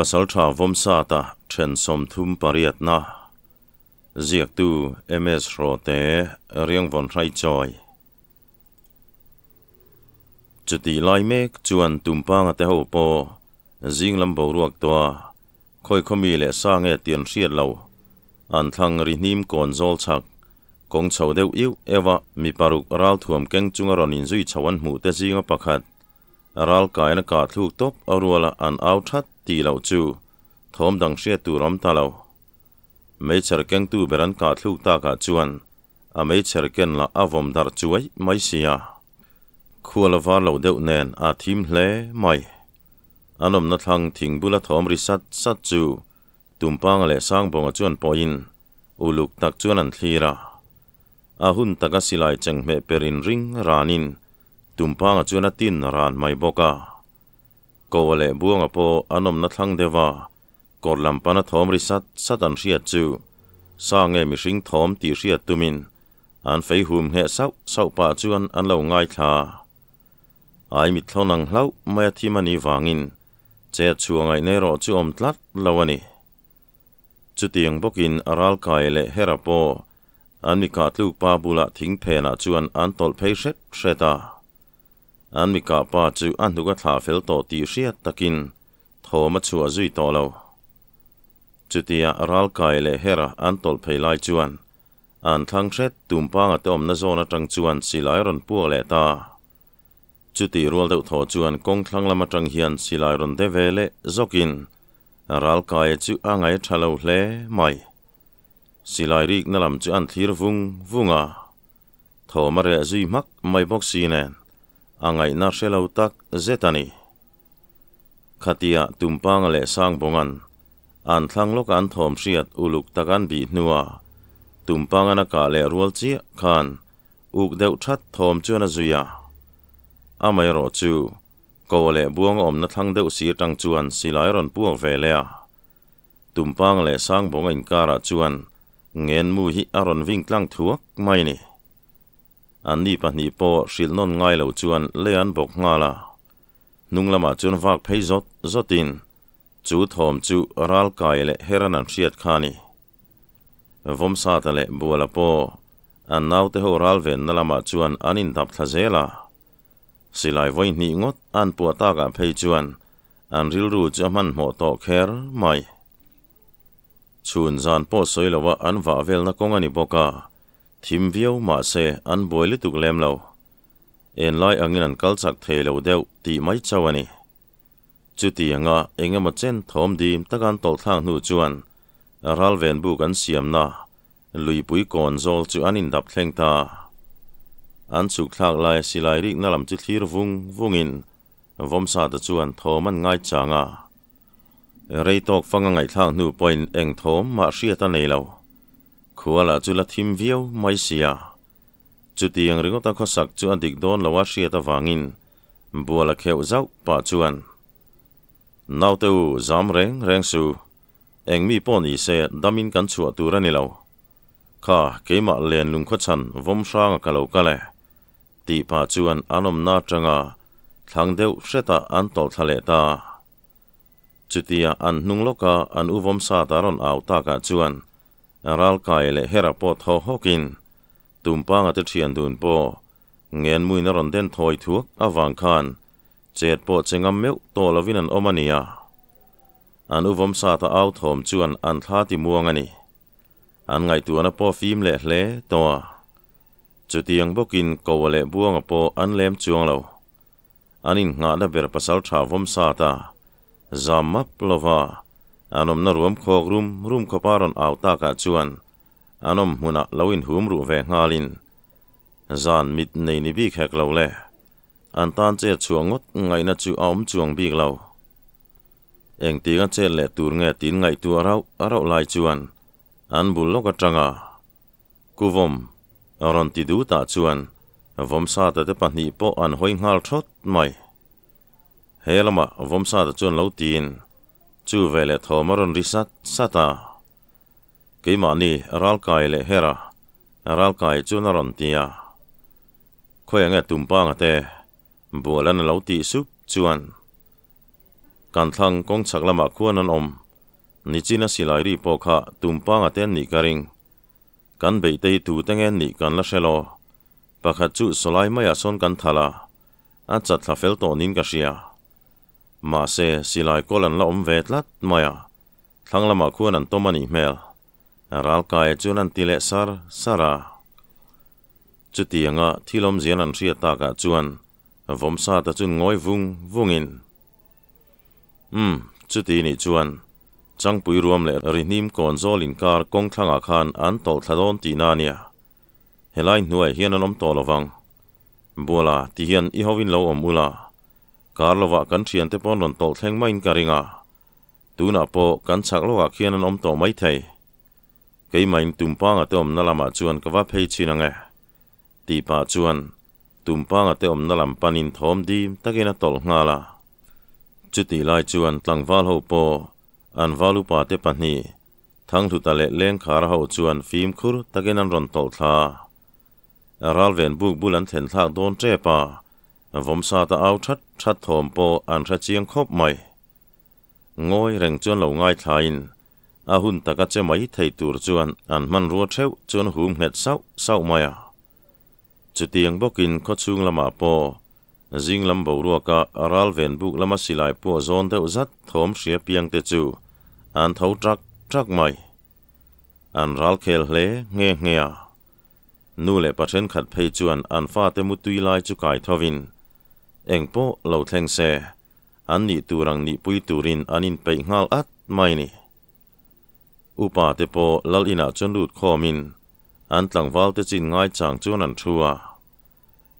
pasalcha vom sata chen som thum pariat na ziak tu ms ro te riang von rai choi chuti lai mek chuan tumpa nga te ho po jing lam bo ruak to khoi khomi le sa nge tian riat lo an thlang ri hnim kon zol chak kong chho deuh iu ewa mi paruk ral thuam keng chunga ron in zui chawan mu te jinga pakhat ral kaina ka thluk top arwala an au that ตีเราจูทอมดังเชียตูรอมตาเราไม่เชกเก่งตูเบรันกาทลูกตากาจวนอไม่เชกเก่งละอาวมดารจวยไม่เสียขัวลวาเราเดดแนนอาทิมเล่ไม่อันนมนัทังถิงบุลทอมริสัตสัจจูตุมปังเละสร้างบงจวนปอยินอุลุกตักจวนันทีระอาหุนตะกสิลายจังเมเปรินริงรานินตุมปังจวนตินรานไม่บกากวเลบวงอโปอนมนัทังเดวากอดลำปนทอมริสัตสัตันเชียจูสร้างเงมิชิงทอมตีเชียตุมินอันไฟหุมเหเศร้าเศาป่าจวนอันเล่าง่ายคาไอมิดเท่นังเล่าไม่ที่มันีวางินเจ้าชัวไงในรอจูอมตลัดเลวันีจุดเตียงบกินอารัลกายเลเฮราโปอันมีกาดลูกปาบุละทิ้งเพนาจวนอันตอลเพชเชตาอันมีกาปาจูอันถูกถาเฟลต่อตีเสียตะกินโทมาชัวจุยต่อเราจุติยารัลกายเลเฮระอันตอลเพลายจวนอันทังเช็ดตุมปางตอมนโซนจังจวนสิลายรอนปัวเลตาจุติรัวเดอทอจวนกงทังละมาจังเฮียนสิลายรอนเดเวเลจกินรัลกายจูอ่างไอทะเลเลไม่สิลายริกนลงจูอันทีรฟุงฟุงอ่ะทอมาเรจียมักไม่บอกสีแนน angai na shelo tak zetani khatia tumpang le sangbongan an thlang lok an thom siat uluk takan bi nuwa tumpang ana ka le rual chi khan uk deuh that thom chuan a zuya amai ro chu ko le buang om na thlang deuh si tang chuan silai ron puang ve le a tumpang le sangbong in kara chuan ngen mu hi aron wing tlang thuak mai ni อันนี้ปะนีโปสิลนนง่ายเหล่าจวนเลียนบอกงาละนุ่งละมาจวนฟากเพยจดจดินจูทอมจูรัลกายเลเฮรันันเชียดคานีวมซาตเลบัวละโปอันนาวเตโหรัลเวนนละมาจวนอันินทับทะเจละสิลายไว้นีงดอันปัวตากะเพยจวนอันริลรูจะมันหมอตอเคร์ไม่ชูนจานโปสวยละวะอันวาเวลนักงานิบกา thim viau ma se an boile tuk lem lâu, en lai angin an kal chak the lo deu ti mai chawani chu ti anga engema chen thom dim takan tổ thang nu chuan aral ven bu kan siam na lui pui kon zol chu anin dap thleng ta anh an chuk thlak lai silai rik na lam chi thir vung vungin vom sa ta chuan thoman ngai changa rei tok fanga ngay thang nu point anh thom ma ria à ta nei lâu khua là chú là thêm viêu mai xìa à. chú tiền rồi ta khó sạc chú ăn địch đón là quá xìa ta vàng in bùa là khéo giáo bà chú ăn nào tu dám rèn rèn su anh mi pon ý xe đam in cắn chùa tu ra nè lâu khá kế mạ liền lùng khó chăn vong sang cả lâu cả lẹ tì bà chú ăn ăn om na trăng à thằng đeo xe ta ăn tổ thà lệ ta chú tiền ăn nung lốc Ca à, ăn u vong sa ta ron ảo ta cả chú ăn ralkaile hera po tho hokin tumpa nga te thian dun po ngen mui na ron den thoi thuak awang khan chet po chengam meu to lovin an omania an uvom sa ta au thom chuan an thla ti muang ani an ngai tu na po phim le hle to chutiang bokin kowale buang po an lem chuang lo anin nga da ber pasal tha vom sa ta zamap lova อันนมนรวมโคกรุมรุมขปารอนอาตากาจวนอันนมหุนักเลวินหุมรูแวงาลินจานมิดในนิบีแขกเลาเลอันตานเจชวงงดไงนัจูอมจวงบิกเลาเองตีกันเจแเลตูรงตินไงตัวเราเราลายชวนอันบุลลกจังอากุวมรันติดูตาจวนวมซาตะเตปนิโปอันหอยงาลทดไม่เฮลมาวมซาตะชวนเลวตีนจูเวลทอมรุนริสัตสตากิมานีรัลกายเลเฮรารัลกายจูนรอนติยาคอยงตุมปางเตบัวลันเลาตีสุปจวนกันทังกงชักละมาควนันอมนิจินาสิลายรีปอกะตุมปางเตนนิการิงกันใบเตยตูตังเงนนิกันละเชลอปะขัดจูสลายไม่ยาซนกันทลาอาจจะทัฟเฟลโตนินกัชยา mà se si lại có lần lộm về lát maya à. thằng là mà khu nàn tôm anh email à, ral kai chu nan tile sar sara chu ti anga lom zian anh ria ta cả ka chuan à, vom sa ta chú ngoi vung vungin hm chu ti ni chuan chang pui ruam le ri còn kon linh in công thằng thlanga khan an tol thladon ti na nia helai nuai hian an om tolawang bola hiền hian hoa hovin lo om ula การลวกันเชียนเทปนนตอแทงไม่กันริงตูนอปกันชักลวกเขียนนอมตอไม่ไทยกี่ไม่ตุ่มปังอ่ะเต็มนันละมาชวนก็ว่าเพีชินังเตีป้าชวนตุ่มปังอ่ะเต็มนันละปานินทอมดีตะกินตอลงาลจุดที่ไล่ชวนตั้งวาลหูปออันวาลุปาเทปนีทั้งทุตะเล่เลี้งขาหูชวนฟิมคุรตะกินันรนตอลท่าอราลเวนบุกบุลันเหนทากโดนเจปา vòng xa ta áo chất chất thòm bộ ăn ra chiêng khóc mày. Ngôi rèn chuan lầu ngai thàin, à hun ta cá chê mấy thầy tùr chuan, ăn măn rua treo chân hùm nghẹt sáu, sáu mày à. Chú tiếng bó kinh có chung làm à bộ, riêng làm bầu rua cả ràl vẹn bục làm à xì lại bộ dôn theo dắt thòm xía piang tê chú, ăn thấu trắc, trắc mày. Ăn ràl khèl lế, nghe nghe à. nu lệ pa chen khát phê chuan an fa te mu lại lai chu kai thovin เองพอเราแทงเซอันนี้ตัวรังนี้ปุยตัวรินอันนี้ไปงาลัดไม่นี่อุปาเปพอลลอินาจนดูด้อมินอันตังวัลเตจินง่ายจังจวนันทัว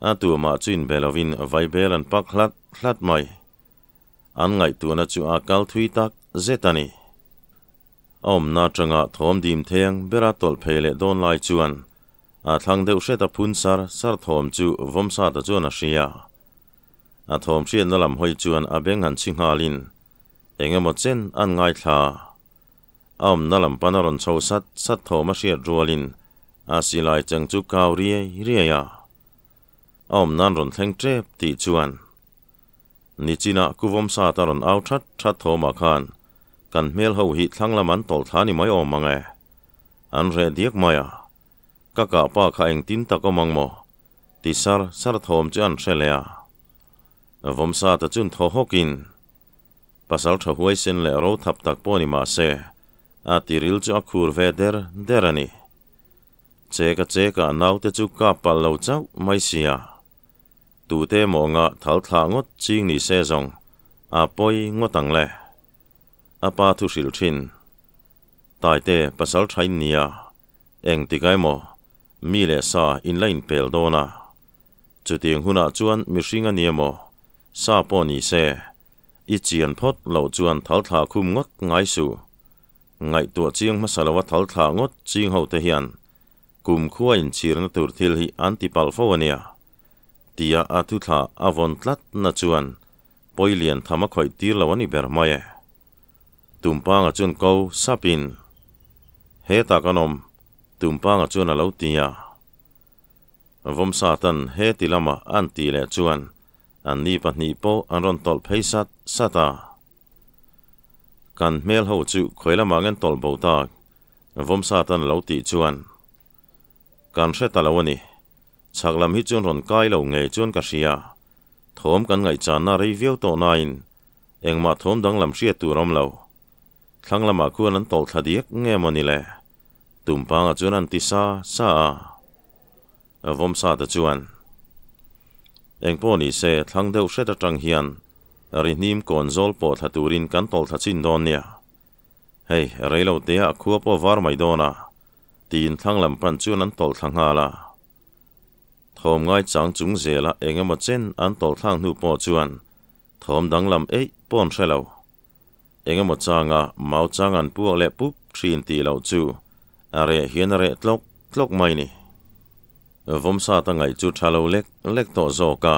อาตัวมาจินเบลวินไวเบลันปักหลัดหลัดไม่อันง่ายตัวนัจูอากาลทวีตักเจตานีอมนาจงาทอมดีมเทียงเบราตอลเพเลโดนไลจวนอาทังเดือดเชตพุนซาร์ซาร์ทอมจูวมซาตจวนัชีย à thom xiên nó làm hơi chuan à bé hàn sinh hà lin eng em một chen ăn ngay thà am nó làm pan ron sâu sát sát thom a xiết rùa lin à xì lại chẳng chú cao ria ria ya am nan ron thang trep ti chuan ni china ah kuvom sa ta ron au that that thom mà khan cần mail ho hi thlang lam an tol thani mai om mangai e. an re diek maya ka ka ba kha eng tin ta ko mangmo ti sar sar thom chan shelea วมซาตจุนทอฮกินปัสสาวะห่วยเสนเลรอทับตักปนิมาเซอาติริลจกคูร์เวเดอร์เดรนีเจกเจกะนาวเตจุกาปัลาลจาวไม่เสียตูเตมองะทัลทางดจิงนิเซซองอาปอยงดังเลอาปาทุสิลชินตายเตปัสสาวะไทยเนียเองติไกโมมีเลซาอินไลน์เปลโดนาจุดยิงหุนาจวนมิชิงานเนียโม sa po ni se i chian phốt lầu chuan thal thả khum ngót ngái su ngai tua chiang ma salawa thal thả ngót chiang hậu te hian kum khua in chir na tur thil hi antipal fawania tia tu thả avon tlat na chuan poilian thama khoi tir lawani bermaye tumpa nga chun ko sapin he ta kanom tumpa nga chun alo tia vom satan he tilama anti le chuan อันนี้ปัจจุบันอันตอลเพศัตสัตตาการเมลหูจูคุยละมังเงินตอลบูตักวุมสัตันเลาติดจวนการเสตตาลวันนี้ชักลำฮิจุนรนไกลเลาเงยจวนกัสยาทอมกันไงจานารีวิวตัวนายนเองมาทอมดังลำเชียตัวรำเลวทั้งละมาคู่นั้นตอลทัดเยกเงยมันนี่แหละตุ่มปางจวนันติสาสาวุมสัตจวน eng paw ni se thlang deuh hret atang hian ri hnim kawn zawl pawh thlaturin kan tawl thachin dawn nia hei reilo te a khua pawh var mai dawna tin thlang lam pan chuan an tawl thlang nga la thawm ngai chang chung zela engemaw chen an tawl thlang hnu pawh chuan thawm dang lam ei pawn hrelo engemaw changa mau chang an puak le pup thrin ti lo chu are hian re tlok tlok mai ni วมซาตั้งไงจุูทาโลเล็กเล็กต่อโจกา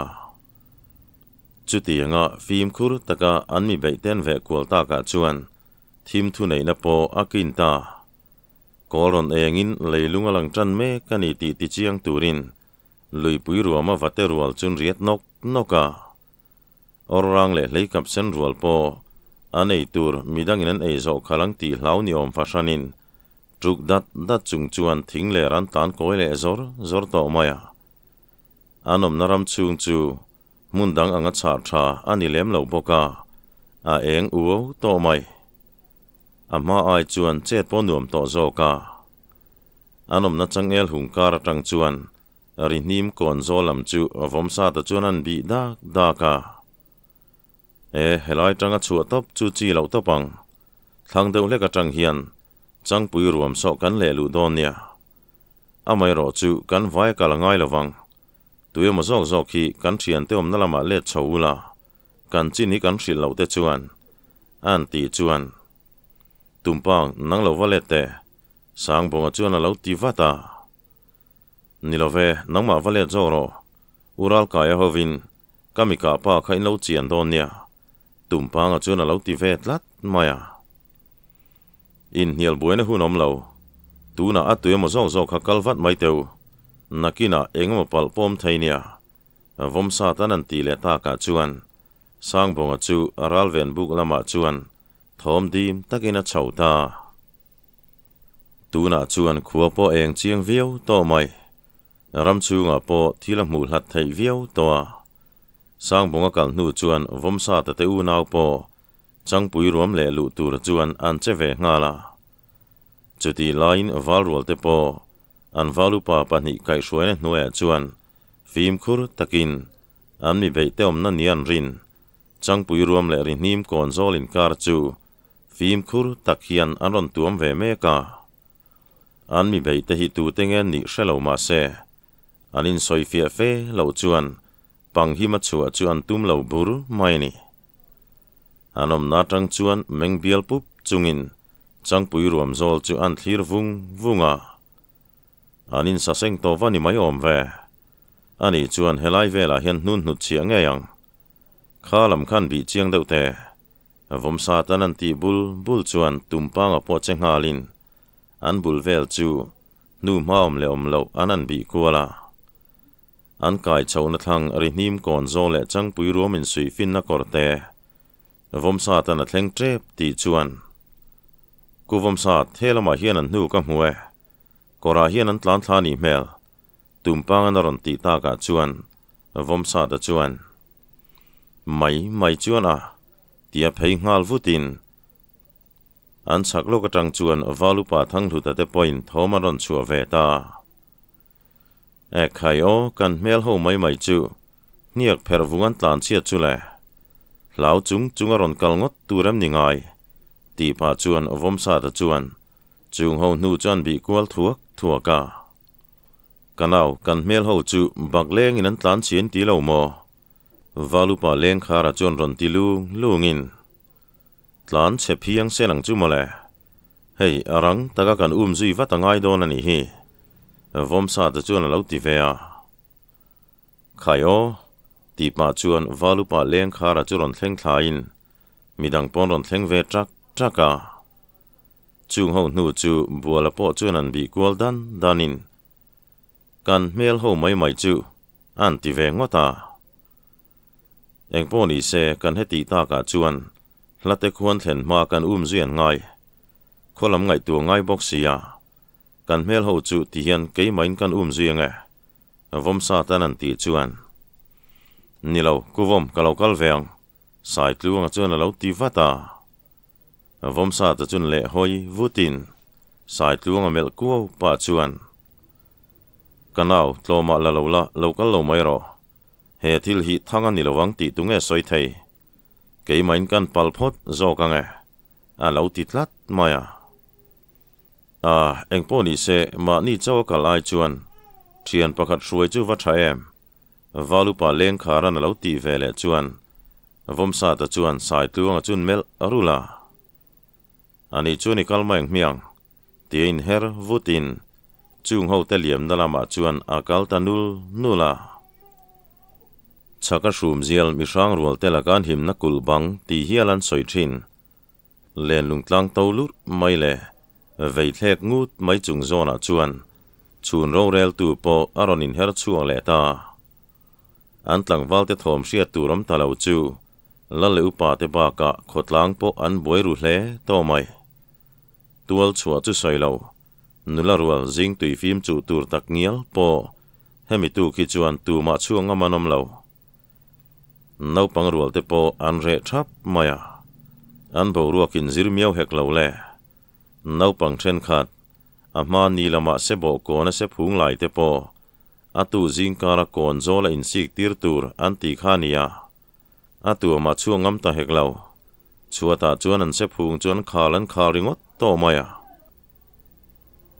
จุดที่งาฟิมคูร์ตกาอันมีใบเต้นเวกัลตากาจวนทีมทุนในนโปอากินตากอลอนเองินเลยลุงอลังจันเมกันอิติติจียงตูรินลุยปุยรวมมาวัตเตอรวลจุนเรียดนกนกาอรรังเล่เลยกับเซนรวลโปอันไอตูร์มีดังนั้นเอโซคลังตีเหล่านิยมฟาชานิน trục dat dat chung chuan thính lệ ran tán cối lệ zor zor tỏ anh Anom nằm chung chu mundang anga chả chả trà ani lem lâu à A eng uo tỏ mai. Ama ai chuan chết bao nhiêu tỏ zô ka. Anom na chang el hùng kara trang chuan. Ri nim còn zô lam chu vom sa ta chuan an bị da da ka. E eh, helai tranga chua top chu chi lâu topang. Thang deu leka trang hiền chang pui ruam so kan le lu don nia amai ro chu kan vai kala ngai lawang tuya ma zok zok hi kan thian te om na lama le chawula kan chi ni kan hril lo te chuan an ti chuan tumpang nang lo vale te sang bonga chuan lo ti vata nilove nang ma vale zoro ural kaya hovin kamika pa khain lo chian don nia tumpang chuan lo ti ve tlat maya in hiel buena hun om lo tu na atu mo zo zo kha kalvat mai teu nakina engma pal pom thainia vom sa tan an ti le ta ka chuan sang bonga chu aral ven buk lama chuan thom dim takina chau ta tu na chuan khuwa po eng chiang viau to mai ram chu nga po thila mu hlat thai viau to sang bonga kal nu chuan vom sa ta te u nau po จังปุยรวมเลลุตูรจวนอันเจเวงาลาจุดีไลน์วาลวลเตปอันวาลุปาปนิไกสวยหน่วยจวนฟิมคุรตะกินอันมีเบเตอมนันเนีันรินจังปุยรวมเลรินนิมกอนโซลินคาร์จูฟิมคุรตะขคียนอันรอนตัวมเวเมกาอันมีเบเตหิตูเตงงนิเชลมาเซอันอินซอยเฟียเฟเหลาจวนปังฮิมาชัวจวนตุมเหลาบุรุไม่นี่ anom na tang chuan mengbial pup chungin changpui ruam zol chu an thlir vung vunga anin sa seng to vani mai om ve ani chuan helai vela hian nun hnut chia nge yang kha lam khan bi chiang deuh te vom sa tan an ti bul bul chuan tumpa nga po che ngalin an bul vel chu nu maom le om lo anan bi kuala an kai chho na thang ri hnim kon zo le changpui ruam in sui fin na korte vom saatan a thleng trep ti chuan ku vom sa thelama hian an hnu ka hmu e kora hian an tlan thlani mel tumpang an ron ti ta ka chuan vom sa da chuan mai mai chuan a tia phei ngal vutin an sak lo ka tang chuan valu pa thang thu ta te point thoma ron chu ve ta e khai o kan mel ho mai mai chu niak pher vuan tlan chia chu le lão chúng chúng ở rộn cầu ngót tu rem nì ngài tì bà chuan ở vòng xa ta chuan chúng hầu nu chuan bị qual thuốc thua cả cả nào cần mail hầu chu bạc lên in ăn tán chiến tí lâu mò và lu bà lên khá ra chuan rộn tí lu lu nghìn tán sẽ phiang xe nặng chu mà lẹ hey arang ta các cần um duy vắt ta ngay đó nè hi vòng xa ta chuan lão tì về à khai ô ti pa chuan valu pa leng kha ra chu ron thleng thlain midang pon ron thleng ve trak traka chung ho nu chu buala po chuan an bi kwal dan danin kan mel ho mai mai chu an ti ve ngota eng po ni se kan heti ta ka chuan late khuan thlen ma kan um zuan ngai kholam ngai tu ngai bok sia kan mel ho chu ti hian ke main kan um zuanga vom sa tan an ti chuan ni cô kuvom ka lâu kal veang sai tlu nga chuna lo ti vata vom sa ta chun le hoi tin, sai tlu nga mel kuo pa chuan kanau tloma là lâu la lâu cả lâu mai ro hệ thil hi thanga ni lo vắng ti tu nghe soi thei ke main kan pal phot zo ka nge a lo ti tlat maya à, anh po ni se ma ni chaw cả lai chuan thian pakhat ruai chu vắt tha em valupa leng khara na lo ti vele chuan vom sa ta chuan sai tuanga chun mel arula ani chuni kalmaing miang ti in her vutin chung ho te liam na lama chuan akal ta nul nula chaka shum zial mi sang rual te lakan him na kul bang ti hialan soi thin len lung tlang tolur mai le vei thlek ngut mai chung zona chuan chun ro rel tu po aron in her chuang le ta อันตลังวัลเตถมเชียตูรมตาเลาจูละเลอุปาเตบากะขดล้างปออันบวยรุเลโตไม่ตัวชัวจุใส่เลานุลารัวจิงตุยฟิมจูตูรตักเงียลปอให้มีตูคิจวนตูมาช่วงอมานมเลานาวปังรัวเตปออันเรทับมายาอันบรัวกินซิรเมียวเฮกเลาแลนาวปังเช่นขาดอามานีละมาเสบโกนะเสพุงไหลเตปอาตูจิงการกอนโซลอินซิกติรตูร์อันติขานียาอาตัวมาช่วงงำตาเฮกเลาชัวตาจวนันเซพุงจวนขาลันขาริงอตโตมายา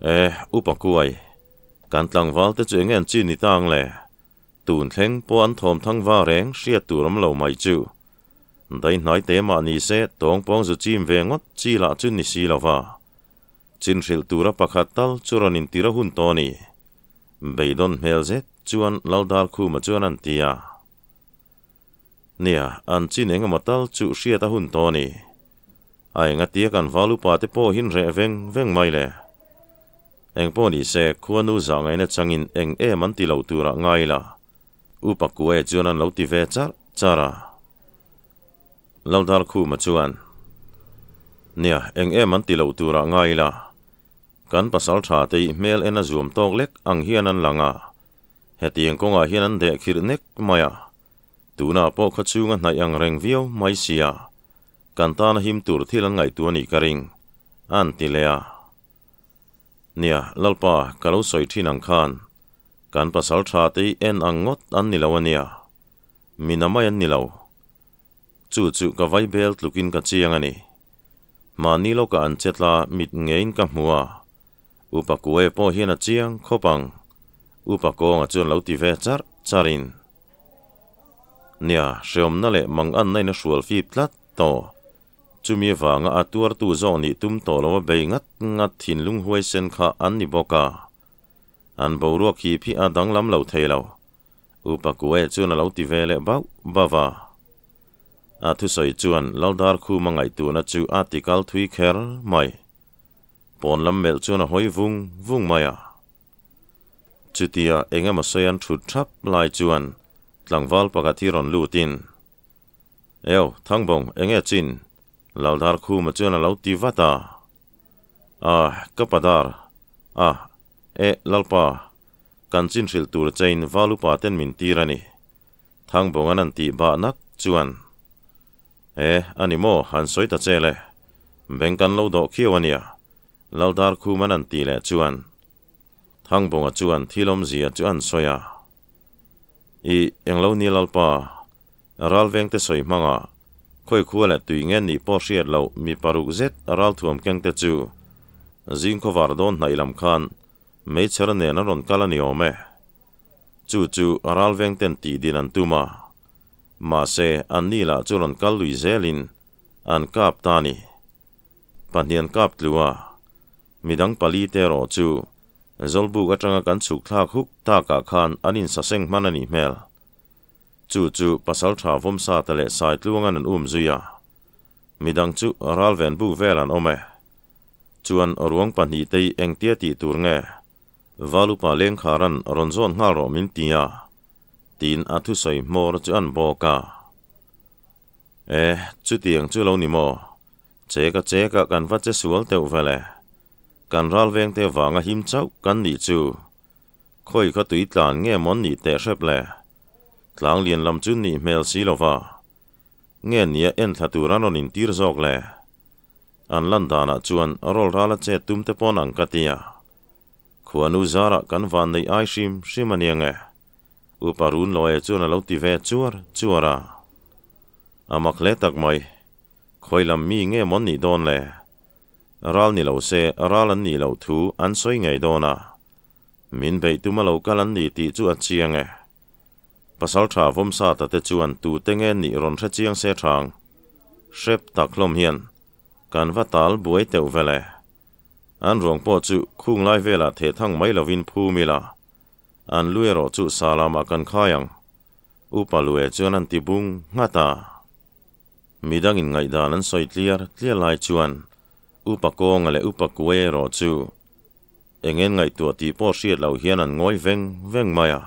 เอออุปกวยการตังวัลเตจเงินจีนิตางเลยตูนเทงปวนทอมทั้งว่าแรงเสียตูรมเหลวไม่จูได้หน่อยเตมานีเสตองป้องจะจิมเวงอตจีละจุนนิสีลาวาจินเริลตูรประคัตตัลจุรนินติระหุนตอนี้ beidon melze ze chuan lodal ma chuan an tia nia an chin engemaw tal chu hriat a hun toni ai a tia kan valu pa te po hin re veng veng mai le eng po ni se za zau na changin eng e man ti lo tura ngai la ku e chuan an lo ti ve char chara lodal ma chuan nia eng e man ti lo tura ngai la กันปัสสาวะตีเมลเอ็นจูมโตเล็กอังเฮียนันลังอาเฮตียงกงอาเฮียนันเด็กขีดน็กมาอาตูน่าป่อขจูงันในยังเร่งวิวไม่เสียกันตานหิมตูร์ที่ลังไงตัวนี้กริงอันติเลียเนี่ยลลปากลุสอยที่นังคานกันปัสสาวะตีเอ็นอังงดอันนิลาวเนียมีน้ำไม่ยันนิลาวจู่จู่ก็ไวเบลลุกินกันเชียังนี้มานิลก็อันเจตลามิดเงินกับหัว u pa ku e po chiang khopang u pa ko nga chun lo ti ve char charin nia sheom na le mang an nai na shual fi plat to chumi wa nga atuar tu zo ni tum to lo be ngat ngat thin lung huai sen kha an ni boka an bo ro khi phi adang lam lo thei lo u pa ku e chun lo ti ve le ba ba wa a thu soi chuan lo dar tu na chu article thui kher mai ปอนลำเมลจวนหอยวุงวุงมายจุดเดียเองมาเซียนชุดทับลายจวนหลังวอลปกติรอนลูตินเอวทั้งบงเองเอจินเหล่าดารคู่มาจวนเหล่าตีวัตตาอ่ะกับปดาร์อ่ะเอลลปากันจินสิลตูร์ใจนวาลุปาเตนมินตีรันีทั้งบงนันตีบานักจวนเออันนี้โมหันสวยตาเจเลยเบ่งกันเลาดอกเขียวเนี่ยเราดาร์คูมันันตีแหละจวนทั้งบงจวนที่ลมเสียจวนสอยาอีอย่างเรานี่เราปะราลเวงเตสอยมังอ่ะค่อยคู่แหละตุยเงินนี่พอเสียเรามีปารุกเซ็ตราลถ่วมเก่งเตจูจิงขวารดอนในลำคันไม่เชิญเนนรนกาลนิโอเมจู่จู่ราลเวงเตนตีดินันตุมามาเซอันนี้ละจุรนกาลุยเซลินอันกาบตานีปันญานกาบตัวมีดังปลีเตรอจูจลบูกะจังกันสุขลากฮุกตากาคานอันนินสะเซงมันนี่เมลจูจูปัสสาวะมซาเตเลสายตลวงันอุ้มซุยามีดังจูรัลเวนบูเวลันอเมจวนรวงปันหีเตยเองเตียตีตูรเงวาลุปาเลงคารันรอนซอนฮารอมินติยาตีนอาทุสัยมอร์จวนบอกาเอ๊จุเตียงจูเลานี้มอเจกะเจกะกันวัดเจสวลเตวเวเลกันรัลเวงเตวางหิมเจ้ากันดีจูค่อยก็ตุยตานแง่มอนนี่แต่เชบแลหลังเรียนลำจุนนี่เมลซีลว่าแง่เนี้ยเอ็นทัตุรานนินตีรซอกแลอันลันดานะจวนอรอลราละเจตุมเตปอนังกติยาขวานูซาระกันวันในไอชิมชิมันยังไงอุปรุณลอยจวนเราติเวจัวจัวระอามักเลตักไม่ค่อยลำมีแง่มอนนี่โดนแลรัลนี่เราเซรัลันนี่เราทูอันสวยไงโดนะมินไปตุมาเรากาลันนี่ตีจูอัดเชียงเอภาษาทาวมซาตเตจวนตูเตงเงนี่รอนเชียงเซทางเชฟตักลมเฮียนการว่าตาลบวยเตวเวลอันรองปอจุคุ้งไล่เวลาเททั้งไม่ละวินพูมิลาอันลุยรอจุสาลามากันข้ายังอุปลุยจวนันติบุงงาตามีดังอินไงดานันสอยเลียร์เลียลายจวน upa kong ale upa kue ro chu engen ngai tua ti po siat lau hian an ngoi veng veng maya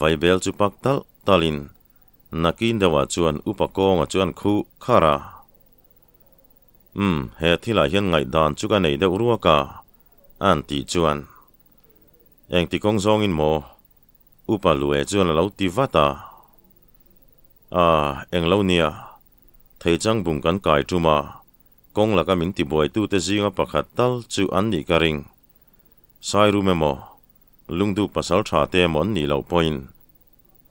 vai bel chu pak tal talin nakin dawa chuan upa kong a chuan khu khara um he thila hian ngai dan chu ka nei de urua ka an ti chuan eng ti kong zong in mo upa lue chuan lo ti vata a ah, eng lo nia thei chang bung kan kai chu ma kong laka min ti boy tu te zinga pakhatal chu an ni karing sai ru memo lungdu pasal tha te mon ni lo point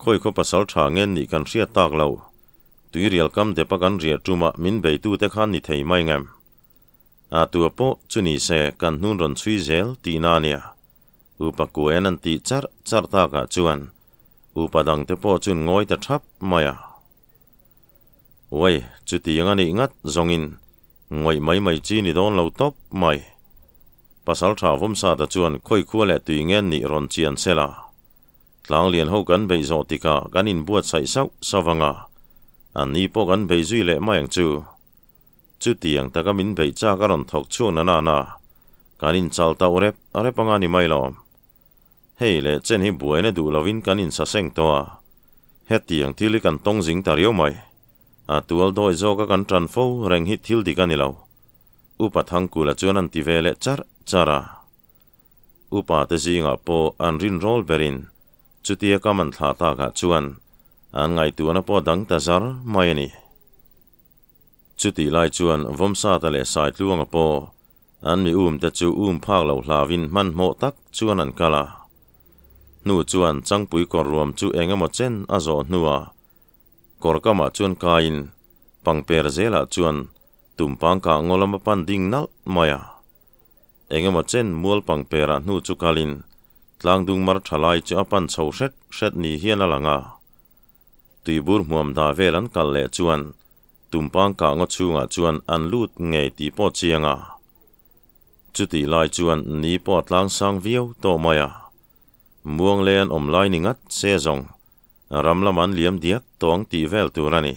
khoi kho pasal tha ngen ni kan ria tak lo tui rial kam de pakan ria tuma min bei tu te khan ni thei mai ngam a tu po chu ni se kan nun ron chui zel ti na nia upa ku en an ti char char ta ka chuan upa dang te po chun ngoi ta thap maya oi chu ti nga ni ngat zongin งวยไม่ไม่จีนี่โดนเราตบไม่ภาษาชาวุ้มซาตะจวนค่อยคั่วและตุยเงี้ยนี่รอนเจียนเซล่าหลังเรียนเข้ากันไปโซติกากันอินบวชใส่สศร้าสว่างอันนี้พวกกันไปจุยแล่ไม่ยังจู่จู่เตียงแต่ก็มินไปจ้าการันทกช่วงนั้นน่ะนะการินจัลตาอุเรปอะไรปังานี่ไม่ลอมเฮ้เลเจนให้บวยเนีดูลาวินการินสั่งตัวเฮ็ดเตียงที่ลิกันต้องจิงตาเรียวไม่ a tual doi zoga kan tran fo reng hit til di kanilau. Upa thangkula chuanan ti vele char chara. Upa te zinga po an rin rol berin. Chutia kaman thla ta ka chuan. An ngai tuana po dang ta zar mayani. Chuti lai chuan vom sa ta le sai luanga po. An mi um te chu um phak lau hlawin man mo tak chuanan kala. Nu chuan changpui kor ruam chu engemaw chen azo nuwa. korkama chuan kain pangper zela chun tumpang ka ngolama pan ding nal maya engema chen mual pangpera hnu chu kalin tlangdung mar thalai chu apan chho shet shet ni hian alanga tuibur muam da velan kal le chuan tumpang ka ngo chunga chuan an lut nge ti po chianga chuti lai chuan ni po tlang sang viau to maya muang len om lai ningat se zong ramlaman liam diak tuang ti vel tu rani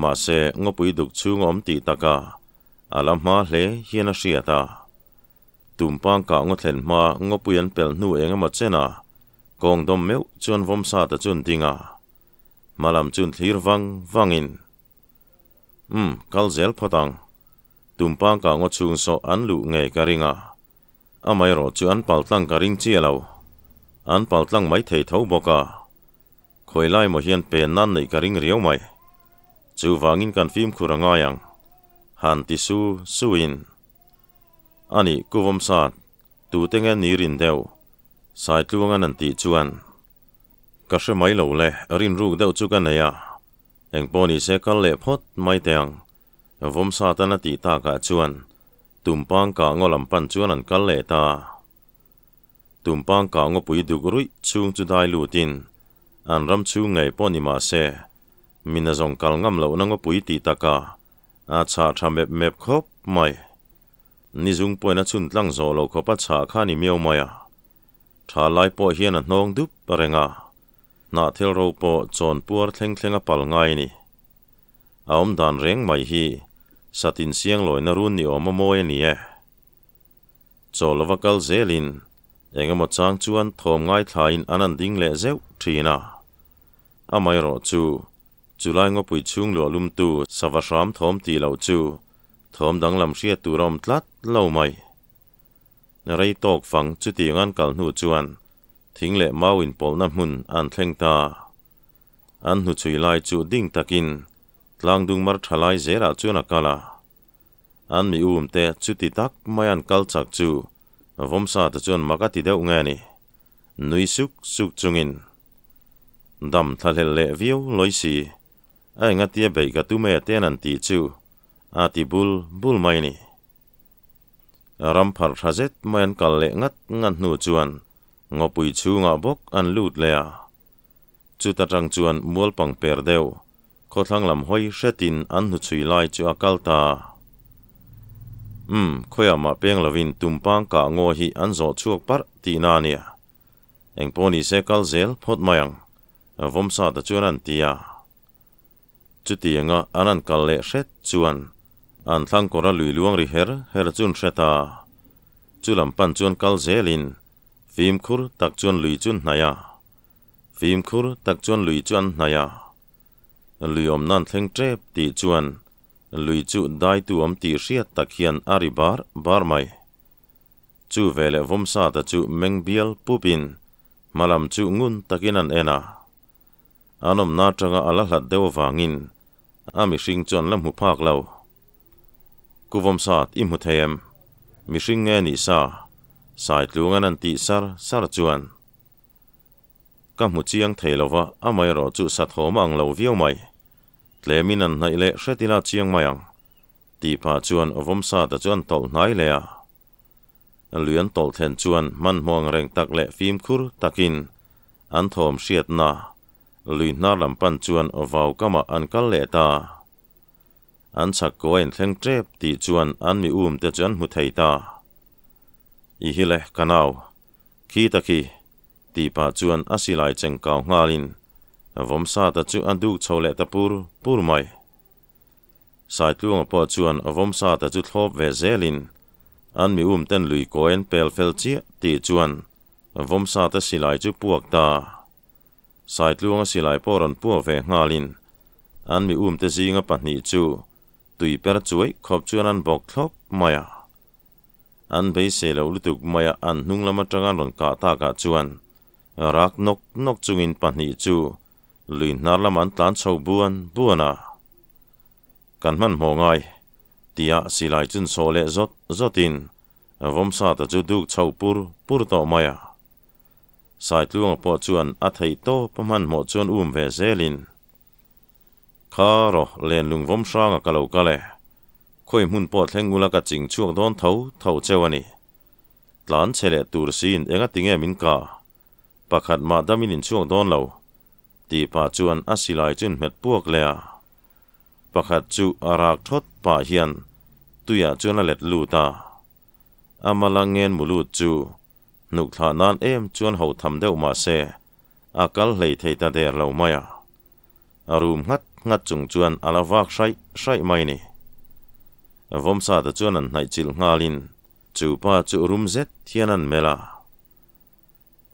ma se ngo pui duk chu ngom ti taka alam ma hle hiena ria ta tumpang ka ngo thlen ma ngo puian pel nu enga ma chena kong dom meu chon vom sa ta chun tinga malam chun thlir wang wangin um kal zel photang tumpang ka ngo chung so an lu nge karinga amai à ro chu an paltlang karing chialo à an paltlang mai thei thau boka ค่อยไล่มาเฮียนเปนนั่นในกรริงเรียวไม่จูวางินกันฟิล์มคุระงอยังฮันติสูสูอินอันนี้กูวมสาสตร์ตูเตงนนีรินเดวสายตลวงนันติจวนก็ใช่ไม่เลวเลยรินรู้เดวจุกันเนียเองปอนี่เสกันเละพดไม่เตียงวมสาสต์นันติตากะจวนตุ่มปังกางอลำปันจวนันกันเละตาตุ่มปังกางอปุยดุกรุยชูงจุดได้ลูดินอันรำชูไงป้อนิมาเซมินาจงกลงำเหล่านังปุยตีตากาอาชาทำแบบเมบครบไม่นิจุงป่วยนัชุนตั้งโซโลขปัชชาข้านิเมียวมายาชาไลป่อเฮียนนองดุบเรงานาเทลโรปอจอนปัวเทงเทงอปัลไงนี่อมดานเร่งไม่ฮีสตินเสียงลอยนรุนนี่อมมอยนี่เอจอลวกัลเซลินเองมดจางจวนทอมง่ายทายอันนั้นดิ้งเละเจ้าทีน่าอาไม่รอจูจุลายงปุยชุงหลัวลุมตูสวัสรามถมตีเหล่าจูถมดังลำเชียตูรอมตลัดเล่าไม่ในไรตอกฝังจุติงานกัาหนูจวนทิ้งเละมาอินปอน้ำมุนอันเท่งตาอันหนูจุยลายจูดิ่งตะกินกลางดุงมรทลายเจราจูนักกลาอันมีอุ้มเตจุติตักไม่อันกัลจักจูวมซาตะจวนมากติเดวงานีนุยสุกสุกจุงิน dam thalel le viu loisi ai nga tia à à. à cả tu tume te nan ti chu a ti bul bul mai ni ram phar thajet mayan kal le ngắt ngan nu chuan ngopui chu nga bok an lut le chu ta tang chuan mua pang per deu ko thlang lam hoi shetin an nu chui lai chu akal ta mà khoya ma peng tum pang cả ngo hi an zo chuak par ti na nia Pony sẽ kal zel phot mayang vom sa da chuan ti ya chu ti nga anan kal le shet chuan an thang ko ra lui luang ri her her chun sheta chulam pan chuan kal zelin fim khur tak chuan lui chun na ya fim khur tak chuan lui chuan na ya lui om nan thleng trep ti chuan lui chu dai tu om ti shiat tak hian ari bar bar mai chu vele vom sa da chu meng bial pupin malam chu ngun takinan ena อนมนาจังอละหลัดเดวฟางินอามิชิงจนลำหุภาคเลากูวมสาดอิมหุเทมมิชิงเงนิซาสายลวงานันติสารสารจวนกัมหุจียงเทลวะอามัยรอจุสัตโหมังเลวิโวไม่เลมินันไนเลเชติลาจียงมายังตีพาจวนอวมสาดจวนตอลไนเลียเหลือนตอลเทนจวนมันมองแรงตักเลฟิมคุรตักิน อันทอมเชียดนาลุยนาลำปันจวนอวาวกมาอันกัลเลตาอันสักก้อยเ็งเจ็บตีจวนอันมีอุ้มแต่จวนมุทัยตาอีฮิเลกันเอาขี้ตะขี้ตีป่าจวนอาศไลายเจงกางาลินวมซาตะจูอันดูโชเลตะปูรปูรไม่สายตัวปอจวนวมซาตะจุดทบเวเซลินอันมีอุ้มเต้นลุยก้อยเปลเฟลเจียตีจวนวมซาตะสิลจูปวกตา sai luang si lai poron pu ve ngalin an mi um te zinga pahni chu tui per chuai khop chuan an bok thlop maya an be se lo lutuk maya an hnung lama tanga lon ka ta ka chuan rak nok nok chungin pahni chu luin nar laman tlan chho buan buana kan man mo ngai tia silai chun sole zot zotin vom sa ta chu duk chho pur pur to maya sait luang po chuan a thei to paman mo chuan um ve zelin kharo len lung vom srang ka lo kale khoi mun po thlengula ka ching chuak don tho tho chewani tlan chele tur sin enga tinge min ka pakhat ma damin in chuak don lo ti pa chuan a silai chun met puak le a pakhat chu arak thot pa hian tuya chuan a let lu ta amalangen mulut chu นุกฐานานเอ็มจวนหูทำเดวมาเซอากัลเลยเทตาเดรเราไม่อารูมงัดงัดจงจวนอาลาวากใช้ใช้ไม่นี่วมซาตจวนันไหจิลงาลินจูป้าจูรุมเซตเทียนันเมลา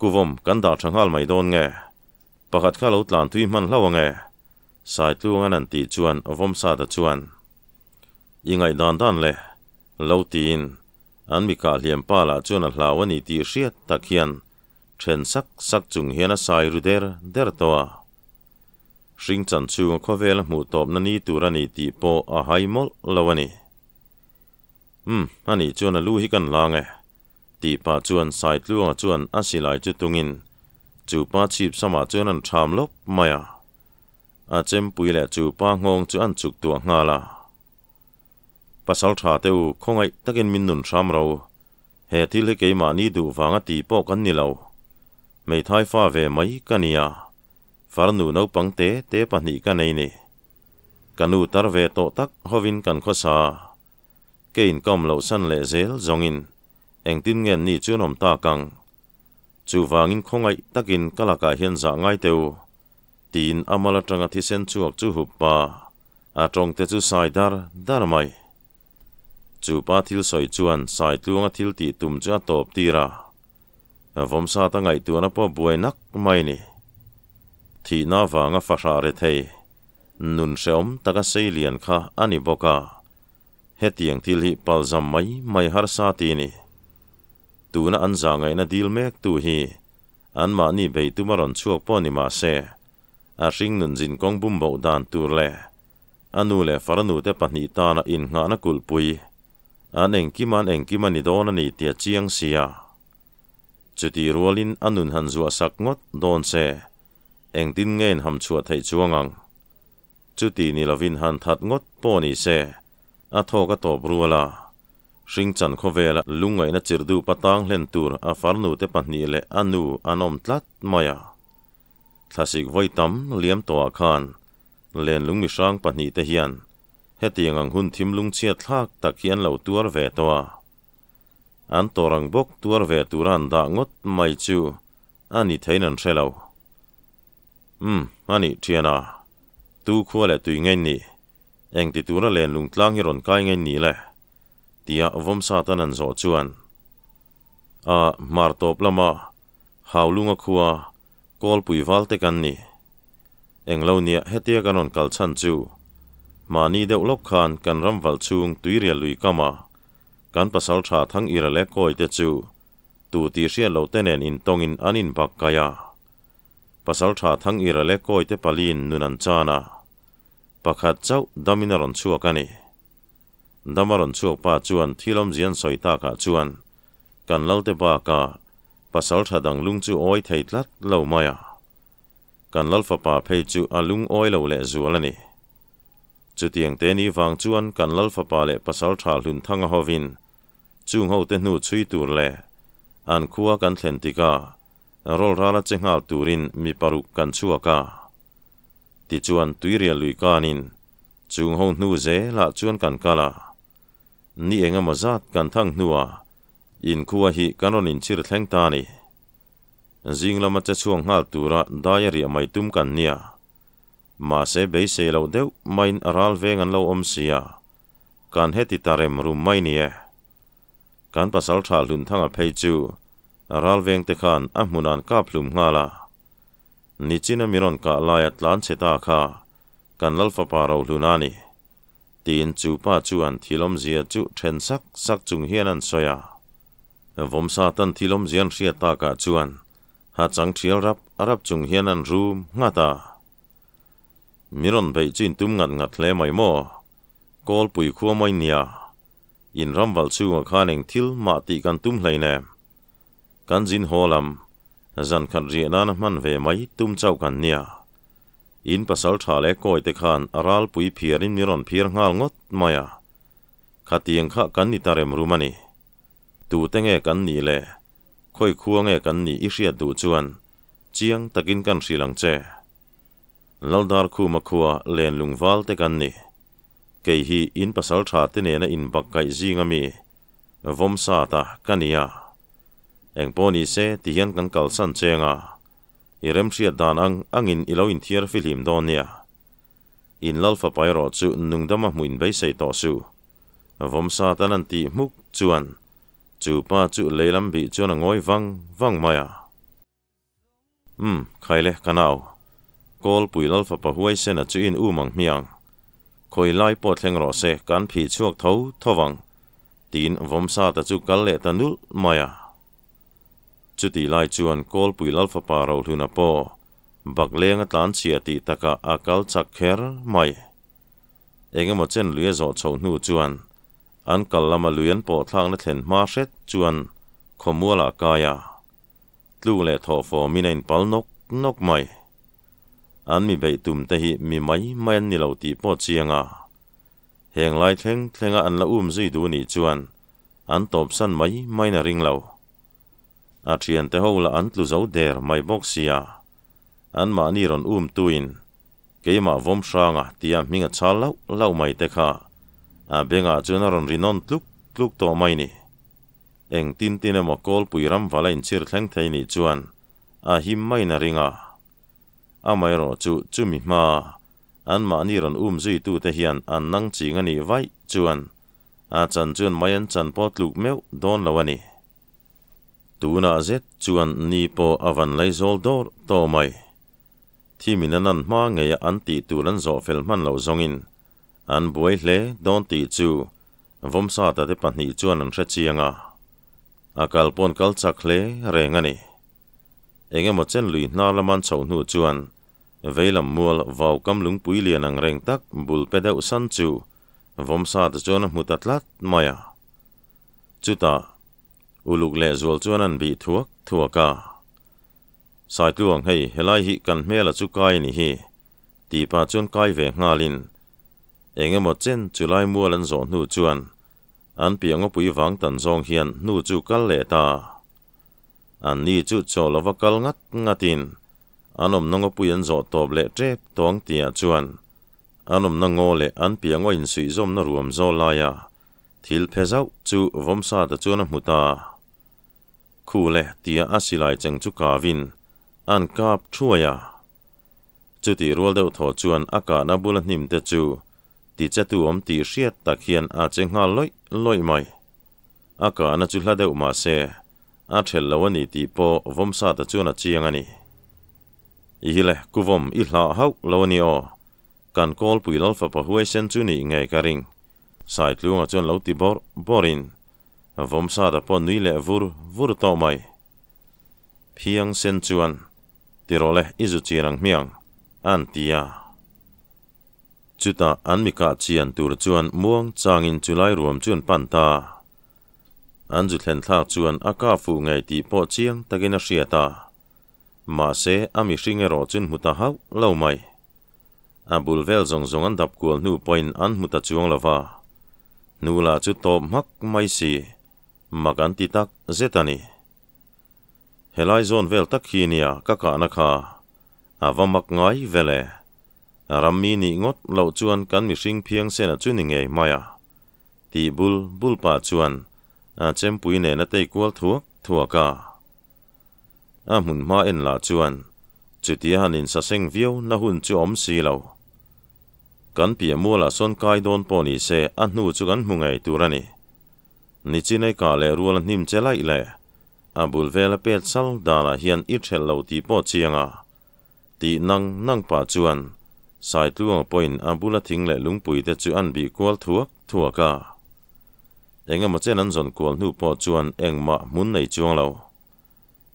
กูวมกันดาชังฮัลไม่โดนไงประกาศข้าเราตลานทุยมันเล่าไงสายตัวงันตีจวนวมซาตจวนยังไงดานดานเลยเล่าตีนอันมีการเหลี่ยมป้าละจวนอัลลาวันนี้ตีเชียตะเคียนเช่นสักสักจุงเฮียนสายรุเดรเดรตัวสิ่งจันชูงขวเวลหมูตอบนันีตูรนีตีโปอาหายมลละวันีอืมอันนี้จวนลูฮิกันลางตีป้าจวนสายลงจวนอิลายจุตุงินจูป้าชีสมา pasal tha teu khongai takin min nun tham ro he ti le ke ma ni du wanga ti po kan ni lo mei thai fa ve mai kania far nu no pang te te pa ni ka nei ni kanu tar ve to tak hovin kan kho sa kein kom lo san le zel zongin eng tin ngen ni chu nom ta kang chu wangin khongai takin kalaka hian za ngai teu tin amala tanga thi sen chuak chu hupa atong à te chu sai dar dar mai จูป้าทิลสอยจวนสายตัวงทิลตีตุ่มจ้ตอบตีระผมซาตั้งไงตัวนับบวยนักไม่นี่ที่น่าฟังฟ้าชาเรเทนุนเซอมตะกเสีเลียนค่ะอันนี้บอกาเฮตียงทิลฮิปัลจำไม่ไม่ฮาร์ซาตีนี่ตูน่ะอันจางไงน่ะดีลเมกตูฮีอันมานี่ปตัตมารอนชวกป้อนิมาเซอาริงนุนจินกองบุมบอดานตูเลอันนูเลฟารนูเตปันีตานะอินงานะกุลปุยอันเองกี่มันเองกี่มันนี่โดนนี่เตี้ยจียงเสียจุดีรัวลินอันนุนหันจัวสักงดโดนเสเองดินเงินหำชัวไทยจวงังจุดีนี่ลาวินหันถัดงดป้อนนี่เสอัทโธก็ตบรัวละสิงจันขวเวละลุงไงนัดจิรดูปะตังเล่นตูรอาฟาร์นูเตปันนี่เลอันนูอันอมตลัดมายาทัศิกไว้ตั้มเลี้ยมตัวคานเล่นลุงมิช่างปันนี่เตียน hätte jeg an hun Timlung ziiert lag, da kien laut duerwätoer. Antor an bock duerwä du an da ngotten mei zu, an i teinen schelau. Hm, mani, Tjena, du kuole du ingen ni, eng di dure lehnung tlangir und gaingen nile, dia vom satanen so zuan. A, ah, mar doblama, ah. haulunga kua, ah. kolpui valtegan ni, eng launia hetiagan on kaltsan zuu. มานีเดลกขานกันรำวัลชุงตุยเรียลุยกามากันปัะสาชาทั้งอิระเล็กโอยเตจูตูตีเชียเาเตเนนอินตองอินอันอินบักกายาปะสาชาทั้งอิระเล็กโอยเตปาลีนนุนันจานาปะขัดเจ้าดามินารันชัวกันนี่ดามารันชัวป้าจวนที่ลมเสียนสอยตากาจวน กันเล่าเตปากาปัะสาชาดังลุงจูอ้อยไทยลัดเล่ามายากันเล่าฟ้าป้าเพจูอาลุงอ้อยเล่าเลจูอลนนี่จุดเต่ยงเตนี้วางจวนกันลัลฟปาเลปัสสาวะหลุนทังหอวินจูงเอาเตนูชุยตูเลอันคัวกันเซนติกาโรลราลเจงาตูรินมีปารุกันชัวกาติจวนตุยเรียลุยกานินจูงเอานูเจละจวนกันกาลานี่เองมาจัดกันทั้งนัวอินคัวฮิกันรอนินชิรแทงตานีจิงละมาจะช่วงหาตูระได้เรียไม่ตุ้มกันเนียมาเสบเสลาเดวไม่รัลเวงันเราอมเสียการเหติตาเรมรูมไม่เนี่ยการภาษาชาลุนทั้งอภัยจูรัลเวงเตขันอัมมุนันกาพลุมงาลานิจินมิรอนกาลายตลันเซตาคาการลัลฟปาราลุนานีตีนจูป้าจูอันทิลมเสียจูเทนสักสักจุงเฮียนันสยาวมซาตันทิลมเสียนเสียตากาจูอันหาจังเชียรับรับจุงเฮียนันรูมงาตามิรอนไปจีนตุ้มงัดงัดเลไม่โมอกอลปุยขัวไม่เนียอินรำวัลซูงข้าเองทิลมาตีกันตุ้มเลยแน่กันจินฮอลัมจันขันเรียนานมันเวไม่ตุ้มเจ้ากันเนียอินภาษาชาเลกอยเตขานอารัลปุยเพียรินมิรอนเพียรงาลงดมายาขัดยังข้ากันนิตาเรมรูมันีตูเตงเอกันนี่เล่ค่อยควงเอกันนี่อิเชียดูจวนเจียงตะกินกันสีหลังเจลดาร์คูมาคัวเลนลุงวาลเตกันนี่เกยฮีอินปัสลชาติเนี่ยนะอินบักไกจีงามีวมซาตากันียาเองปอนีเซที่เห็นกันกอลสันเจงะอิเรมเชียดานังอังอินอิลอินเทียร์ฟิลิมโดนียอินลลฟไปรอจูนุงดามมุนไปใส่ต่อซูวมซาตานันตีมุกจวนจูป้าจูเลลัมบีจวนงอยวังวังมายาอืมใครเลยกันเอากอลปุยลัลฟะปะห่วยเซนจุอินอูมังมียงคอยไล่ปอดเลงรอเซกันผีชวกท้าทวังตีนวมซาตะจุกัลเลตันุลมายาจุดีไล่จวนกอลปุยลัลฟะปะราทูนาโปบักเลงตันเสียติตะกะอากาลจักเคร์มายเองมาเช่นเลี้ยจอดชาวนูจวนอันกัลละมาเลี้ยนปอดทางนัดเห็นมาเช็ดจวนขมัวละกายาลูเล่ทอฟอมีในปัลนกนกไม้ an mi bei tum te hi mi mai mai an ni lo ti po chianga heng lai thleng thlenga an la um zui du ni chuan an top san mai mai na ring lo a thian te ho la an tlu zo der mai boxia an ma ni ron um tuin keima vom sanga tia minga chal lo lo mai te kha a benga chuna ron rinon tluk tluk to mai ni eng tin tin emo kol puiram vala in chir thleng thei ni chuan a him mai na ringa อามายโรจูจูมิมาอันมานี่รันอุ้มจีตูเตียนอันนั่งจีงันี่ไว้จวนอาจารย์จวนไม่ยันจันปอดลูกเมียวดอนละวันีตูน่าเจ็ดจวนนี่ปออาวันไลโซลดอร์ต่อไม่ที่มีนันนันมาเงยอันตีตูรันจอฟิลมันเหล่าจงอินอันบวยเล่โดนตีจูวุมซาตเตปันนีจวนนั่นเชจียงอ่ะอากาลปนกัลจักเล่เรงันีเอ็งเงมดเจนลุยน่าละมันเฉาหนูจวน veilam mual vau kam lung pui lian ang reng tak bul pedeu san chu vom sa ta chon mutatlat maya à. chuta uluk le zol chon an bi thuak thuaka sai tuang hei helai hi kan mela chu kai ni hi ti pa chon kai ve ngalin engemo chen chulai mual an zo nu chuan an piango pui wang tan zong hian nu chu kal le ta an ni chu cholawa kal ngat ngatin anom nango puyan zo top le tre tong tia chuan anom nango le an piango in sui zom na ruam zo laya thil phezau chu vom sa ta chuan muta khu le tia asilai chang chu kawin an kap thuaya chu ti rol deuh tho chuan aka na bul hnim te chu ti chatu om ti hriat takhian a chenga loi loi mai aka na chu hla deuh ma se a thel lawani ti po vom sa ta chuan a chiang ani ihile kuvom ihla hau lawani o kan kol pui lalfa pa huai sen chuni ngai karing sait lunga chon lauti bor borin vom sada pon nuile vur vur to mai phiang sen chuan tirole izu chirang miang an tia chuta an mika chian tur chuan muang changin chulai ruam chun panta an ju thlen thla chuan aka fu ngai ti po chiang takina hriata mà Maase ami shinge rotsin muta hau lâu mai. A bulvel zong zong an dap kual nu poin an muta chuang lava. Nu la chu to mak mai si. Magan ti tak zetani. Helai zon vel tak hinia kaka anakha. Ava mak ngai vele. Rammi ni ngot lau chuan kan mi shing piang sena chu ni ngei maya. Ti bul bul pa chuan. A chem pui ne na te kual thuak thuaka a mun ma en la chuan ti han in sa seng view na hun chu om si lo kan pia mua la son kai don poni se an nu chu kan mungai turani ni chi nei ka le rual hnim che lai le a bul vela pel sal dana hian i thel lo ti po chianga ti nang nang pa chuan sai tluang point a bula thing le lungpui te chu an bi kwal thuak thuaka engemachen an zon kwal nu po chuan engma mun nei chuang lo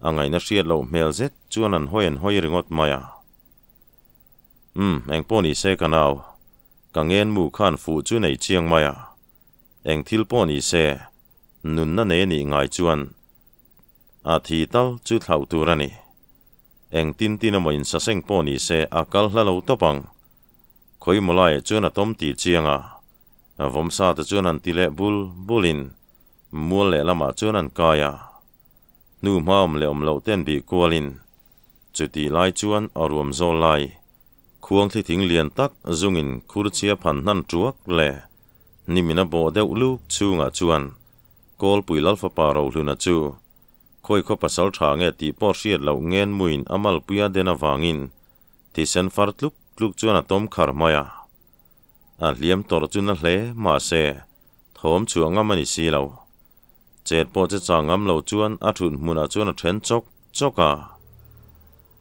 angai na ria lo mel zet chuan an hoen hoi ringot maya um eng poni se kanau kangen mu khan fu chu nei chiang maya eng thil poni se nun na ne ni ngai chuan a thi tal chu thlau tur ani eng tin tin a moin sa seng poni se a kal hla lo topang khoi mulai chuan a tom ti chianga a vom sa ta chuan an tile bul bulin mual le lama chuan an kaya นูมามเลอมเลวเต้นบีกัวลินจุดทีไลจวนอารวมโซไลควงที่ถึงเลียนตักจุงินคูรเชียพันนั่นจวกแลนิมินาโบเดวลูกชูงาจวนกอลปุยลัลฟปาเราลูนาจูค่อยขบอปัสสาวะเงตีปอเชียดเหล่าเงินมุนอามัลปุยเดนาวางินที่เซนฟาร์ตลุกลุกจวนอตอมคาร์มายาอาเลียมตอรจุนนั่นเลมาเซ่ทอมชวงอามันิสีเราเจ็ดปอจะจางงํมเหลาจวนอาถุนมุนาจวนเทนจกจกอา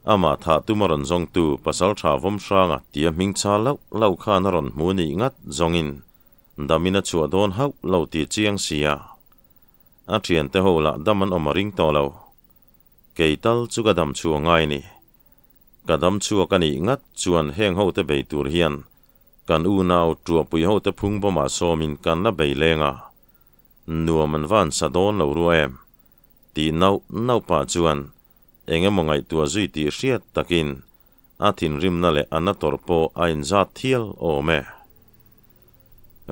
อามาถาตุมรันจงตูปัสลชาวมช่างเตียมิงชาเล่าเล่าขานรนมูนีงัดจงอินดามินาชัวโดนเฮาเล่าตีเจียงเสียอาเทียนเตโหละดามันอมาริงต่อเล่าเกยตัลจุกดำชัวง่ายนี่กดำชัวกันอีงัดชวนแห้งเฮาเตเบตูเฮียนกันอูนาวจัวปุยเฮาเตพุงปมาโซมินกันละเบเลงอ่ nuam an van sa don lo ru em ti nau nau pa chuan engemaw ngai tua zui ti hriat takin athin rim na le anator po ain za thial o me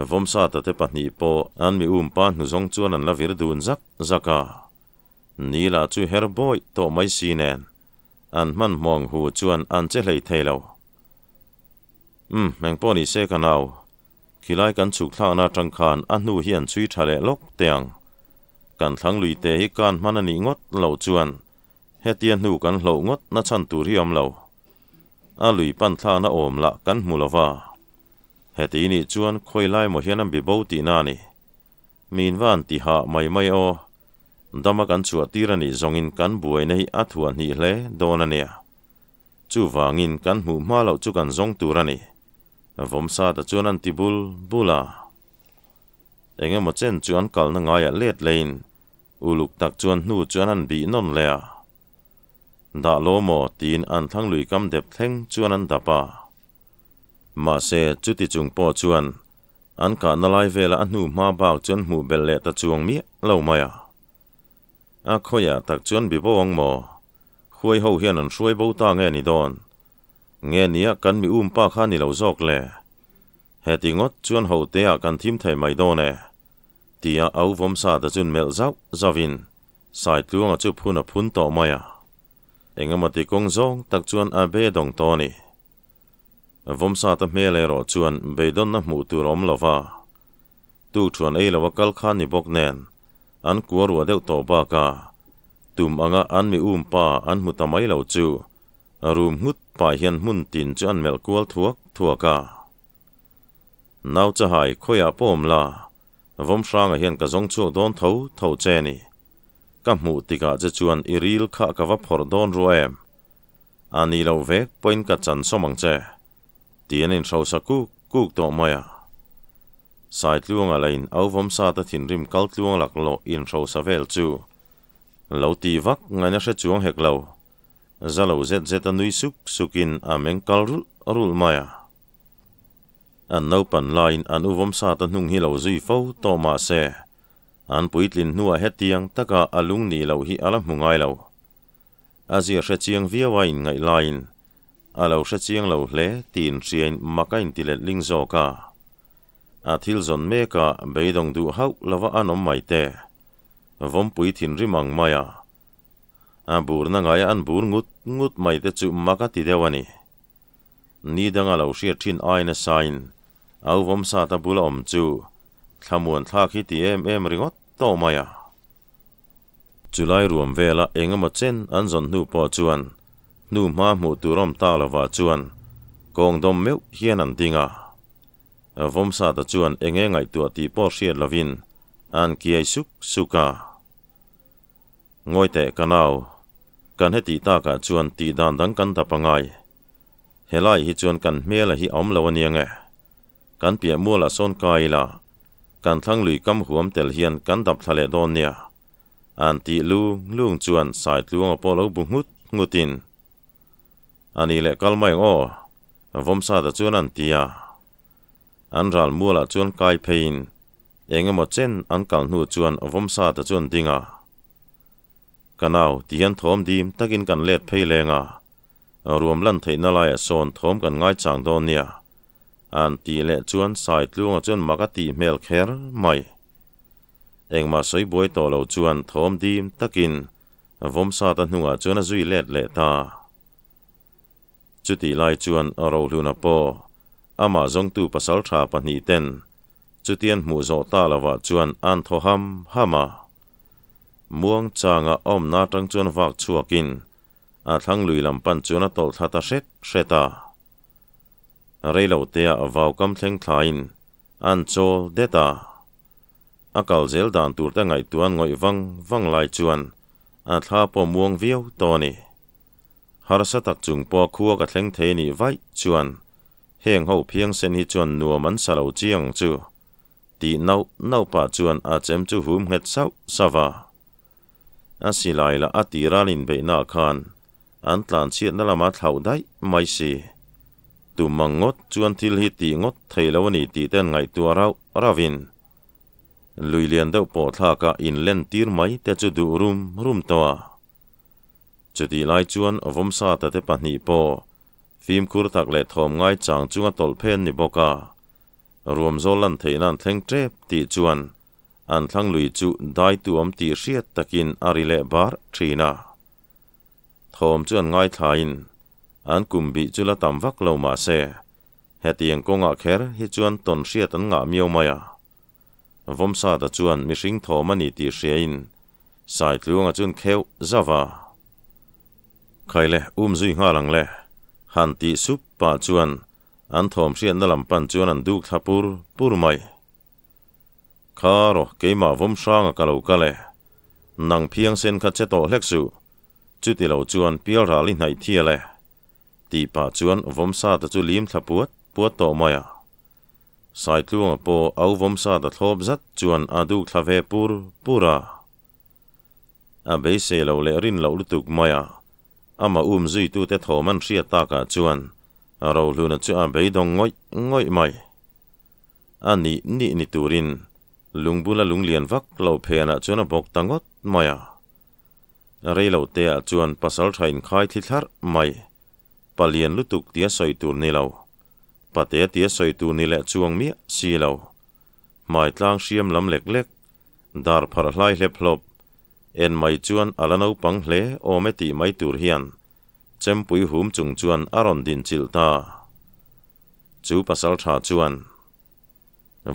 vom sa ta te pahni po an mi um pa hnu zong chuan an la vir dun zak zaka ni la chu her boy to mai sinen an man mong hu chuan an che hlei thelo um hmm, meng po ni se kanau ขี่ไล่กันสุกท่านาจังคารอันหนูเฮียนชุยทะเลลกเตียงกันทั้งลุยเตะการมันนีงดเหล่าจวนเฮเตียนหนูกันเหล่างดนัชันตุริยมเหล่าอาลุยปั้นท่านาอมละกันมูลว่าเฮตีนี่จวนคอยไล่หมเฮียนบิบอูตีนานี่มีนวันตีหาไม่ไม่ออดามกันชัวตีรนีจงอินกันบุยในอัฐวันนีเลยโดนันเนียจู่ว่างอินกันหูมาเหล่าจุกันจงตุรนี na vom sa ta chuan an tibul bula enga mo chen chuan kal na ngaya let lein uluk tak chuan hnu chuan an bi non le da lo mo tin an thang lui kam dep theng chuan an dapa ma se chuti chung po chuan an ka na lai vela an nu ma bau chuan hmu bel le ta chuang mi lo maya a khoya tak chuan bi bo ang mo khuai ho hian an shuai bo ta nge ni don เงี้ยนี้กันมีอุ้มป้าข้านี่เราจอกแหละเฮติงดจวนหูเตะกันทิมไทยไม่โดนเน่ตีอาเอาวมซาตจุนเมลซอกซาวิน สายตัวงจุพูนพุนต่อมาเองมาติกงซองตักจวนอาเบดงตอนี่วมซาตเมเลรอจวนเบดอนนมูตุรอมลาวาตูชวนเอลวกัลข้านี่บกแนนอันกัวรัวเดียวตอบ้ากา ตุมอังอันมีอุ้มป้าอันมุตไมเหล่าจูรูมุดป่ายเฮียนมุ่นตินจวนเมลกัวทัวทัวกาน่าจะหายข่อยอาปอมลาวมสร้างเฮียนกระจงชัวดอนเทาเทาเจนี่กัมหูติกาจะจวนอิริลขะกะวับพอร์ดอนรัวเอมอันนี้เราเวกปอยกัดจันสมังเจเตียนินเสาสกุกกุกตัวมายาสายลวงอะไรเอาผมซาตถิ่นริมกัลลวงหลักโลอินโชสเวลจูเหลาตีวักงานเสจวงเฮกเหลา zalauzet zeta nui suk sukin a meng kalrul arul maya. An naupan lain an uvom saata nung hilau zui fau to maa se. An puitlin nua hetiang taka alung ni lau hi ala mungai lau. Asia shetiang vya wain ngai lain. Alau shetiang lau le tiin siain makain tilet ling zo ka. At hilzon meka beidong du hau lava anom maite. Vom puitin rimang maya. Vom puitin rimang maya. อันบูรนังไงอันบูรงุดงุดไม่แต่จุมมากติเดวันีนี่ดังเราเชียร์ชินไอเนสไซน์เอาวมซาตบุลอมจูขมวนท่าคิีเอ็มเอ็มริงอตโตมายาจุไลรวมเวลาเองมาเช่นอันจนนูปอจวนนูมาหมูตุรมตาลวาจวนกองดมเมวเฮียนันติงาวมซาตจวนเองงไงตัวตีปอเชียร์ลวินอันกียสุกสุกางอยแต่กันเอาการให้ตีตากะจวนตีดานดังกันตับังไงเฮลไลฮิจวนกันเมละฮิอมละวันียงไงกันเปียมัวละซ้นกายละกันทั้งลุยกำหวมเตลเฮียนกันดับทะเลดอนเนียอันตีลูลุงจวนสายลุงอปอลบุงุดงุตินอันนี้แหละกัลไม่อ้อผมซาตะจวนอันตียอันรัลมัวละจวนกายเพนเองหมดเช่นอันกัลหนูจวนผมซาตะจวนดิงา kanau tian thom dim takin kan let phei lenga ruam lan thei na lai son thom kan ngai chang don nia an ti le chuan sai tlunga chuan magati mel kher mai engma soi boi to lo chuan thom dim takin vom sa ta hnunga chuan a zui let le ta chuti lai chuan aro hluna po ama zong tu pasal tha pa ni ten chutian mu zo ta lawa chuan an tho ham hama muang changa om na tang chuan vak chuakin a thlang lui lam pan chuna tol thata shet shreta reilo te a vau kam thleng thlain an chol deta akal zel dan tur ta ngai tuan ngoi wang wang lai chuan a thla po muông viêu to ni har sa tak chung po khuwa ka thleng the ni vai chuan heng ho phiang sen hi chuan nuam an salo chiang chu ti nau nau pa chuan a chem chu hum het sau sawa อาศัยลายละอัติรานินเบนาคานอันตรานเชียนละมาเท่าได้ไม่สิตุมังงดจวนทิลฮิติงดเทลวันีติเต้นไงตัวเราราวินลุยเลียนเดาปอทากะอินเล่นตีรไม่แต่จะดูรุมรุมตัวจุดีไลจวนวมซาแต่เปันีปอฟิมคูร์ตักเลทอมไงจังจุงตอลเพนนิบการวมโซลันเทนันเทงเจ็บตีจวน an thlang lui chu dai tu om ti riat takin ari le bar china thom chu an ngai thlain an kum bi chu la tam vak lo ma se hetiang ko nga kher hi an ton riat an nga miau maya vom sa da chuan mi hring thom ani ti hrein sai tluanga chun kheu zawa khaile um zui nga lang le han ti sup pa chuan an an thom hrian na lam pan chuan an duk thapur pur mai คาโรเกมาวุ่มช่างกะเลวกะเลนังเพียงเส้นคัดเจโตเล็กสุจุติเหลาจวนเปียวราลิไหนเทียเลตีป่าจวนวุ่มซาตะจุลิมทะปวดปวดโตมายาสายตลวงปอเอาวุ่มซาตะทบจัดจวนอาดูทะเวปูรปูราอาเบเซเหลาเลรินเหลาลุตุกมายาอามาอุ้มจุยตูเตโทมันเสียตากาจวนเราลูนจุอาเบดงง่อยง่อยไม่อันนี้นี่นี่ตูรินลุงบุลลุงเลียนวักเราเพียนะจวนบอกตังกตไม่าเรีเราเตะจวนัสสาไทยคายทิทัดไม่ปะเลียนลุตุกเตียใส่ตูนี่เราปะเตะเตียใส่ตูนี่แหละจวงเมียสีเราไม่ตลางเชียมลำเล็กๆดาร์พาร์ไลเล็บลบเอ็นไม่จวนอลานาปังเลโอไม่ตีไม่ตูเฮียนเจมปุยหุมจุงจวนอารอนดินจิลตาจูภสสาทาจวน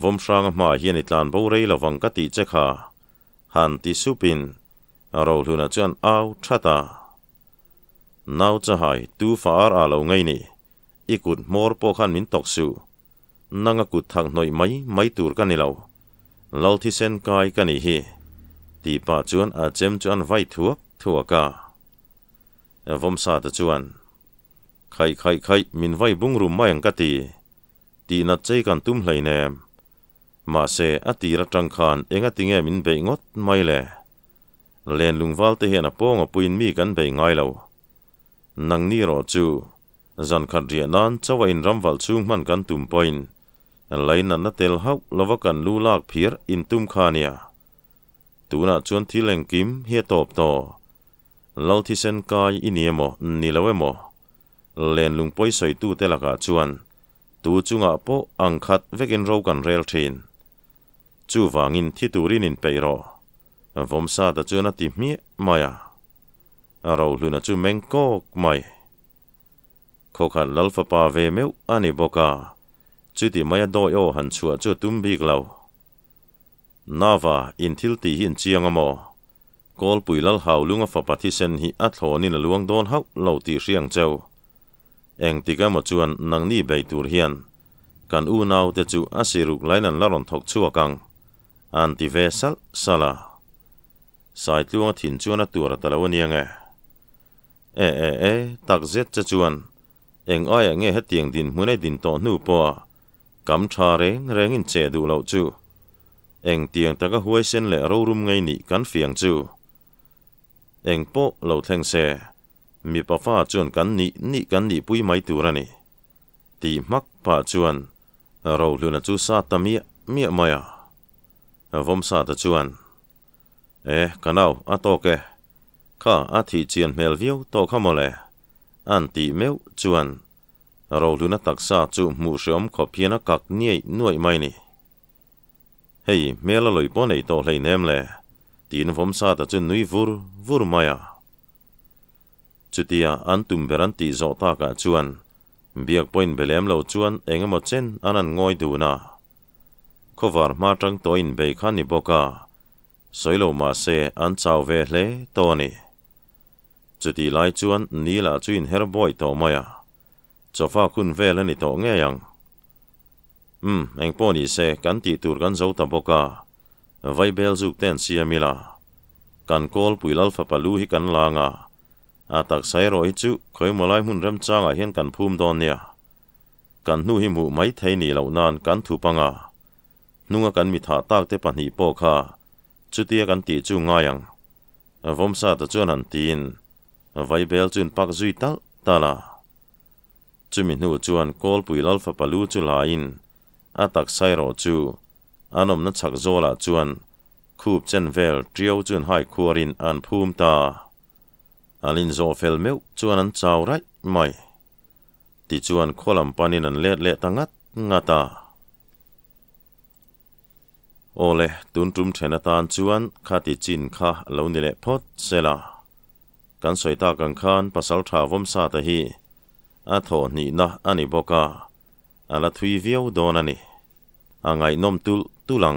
วมสร้างมาเฮียนิตลานบูรีละวังกติเจคาฮันติสุปินเราลูนจันเอาชะตานาจะหายตูฟ้าอาลงไงนี่ อีกุดมอร์ปอกันมินตกสูนังกุดทางหน่อยไหมไม่ตูรกันนี่เราเราที่เส้นกายกันนี่ฮีตีป้าจวนอาเจมจวนไว้ทั่วทั่วกาวมสาตจวนใครใครใครมินไว้บุ้งรุมไม่ยังกตีตีนัดใจกันตุ้มเลยเนมมาเซอตีระจังคานเองติเงมินเบงดไม่เลเลนลุงวัลเตเฮนอปงอปุยนมีกันเบงไงเลวนังนี่รอจูจันขัดเรียนนั้นจะวัยรำวัลชุงมันกันตุ่มปอยน์ไลนันนัเตลฮักลวกันลูลากเพียรอินตุมคานียตูนัาชวนที่แหลงกิมเฮตอบต่อเล่าที่เซนกายอินเนมอนี่ละเวมอเลนลุงปอยใส่ตู้เตลกาชวนตูจุงอ่ะโปอังคัดเวกินเรากันเรลเทนจูวังินที่ตูรินินไปรอวมซาตะจูนัดติมีมายาเราลือนจูเมงโกกไม่โคขันลัลฟปาเวเมวอันิบกาจุติมาอยาโดยโอหันชัวจูตุ้มบีกลานาวาอินทิลตีหินเชียงอมกอลปุยลัลหาวลุงฟ้าปฏิเสนหิอัตโหนินลวงโดนฮักเล่าตีเสียงเจ้าเองติกามาจวนนังนี่ใบตูเฮียนกันอูนาวเตจูอาศิรุกไลนันละรนทกชั่วกัง antivesal sala saitluang thin chuan a tur atalo niange e e e takzet cha chuan eng ai ange hetiang din hmunai din to nu po kam tha reng reng in che du lo chu eng tiang taka huai sen le ro rum ngai ni kan fiang chu eng po lo theng se mi pa fa chuan kan ni ni kan ni pui mai tu rani ti mak pa chuan ro luna chu sa tamia mia maya vom sa ta chuan e kanau a to ke kha a thi chian mel viu to kha le, an ti meu chuan ro luna taksa chu mu shom kho phiana kak niai nuai mai ni hei Mel loi po nei to hlei nem le tin vom sa ta chun nui vur vur maya à. tia an à, tum beran ti zo ta ka chuan biak point belem lo chuan engemaw chen anan ngoi du na ขวารมาจังตัวอินเบคันนิบกาสวยโลมาเซอันชาวเวเลตัวนี้จุดที่ไลจวนนี่ละจุนเฮรบอยตัวมายจะฟ้าคุณเวลนี่ตัวเงี้ยงอืมเองป่อนี่เซกันตีตูรกันเจ้าตบกาไวเบลจุกเตนเสียมิลากันโกลปุยลัลฟะปลูฮิกันลางาอาตักไซโรฮิจุเคยมาไลมุนเริ่มจ้างอาเห็นกันพูมดอนเนียกันนู่หิมูไม่เทยนี่เหล่านานกันถูปังอานุ่งกันมีถาตากเตปันหีโปคาจุดเตียกันตีจูงง่ายังวมซาตจวนันตีนไวเบลจุนปักจุยตัลตาลาจุมินูจวนกอลปุยลลฟปาลูจุลาอินอาตักไซโรจูอานมนัชักโซลาจวนคูบเจนเวลเจียวจวนไฮครวรินอันภูมิตาอลินโซเฟลเมวจวนอันจาวไรไม่ติจวนโคลัมปานินันเลดเลตังัดงาตาโอเลตุนตุมเทนตานจวนคาติจินคาเหล่านี้แหละพดเซลากันสวยตากังคานัสสาวะวมซาตฮีอาโทนี่นะอันนี้บอกาอาละทวีเวิยวโดนันนี่อ่างไงนมตุลตุลัง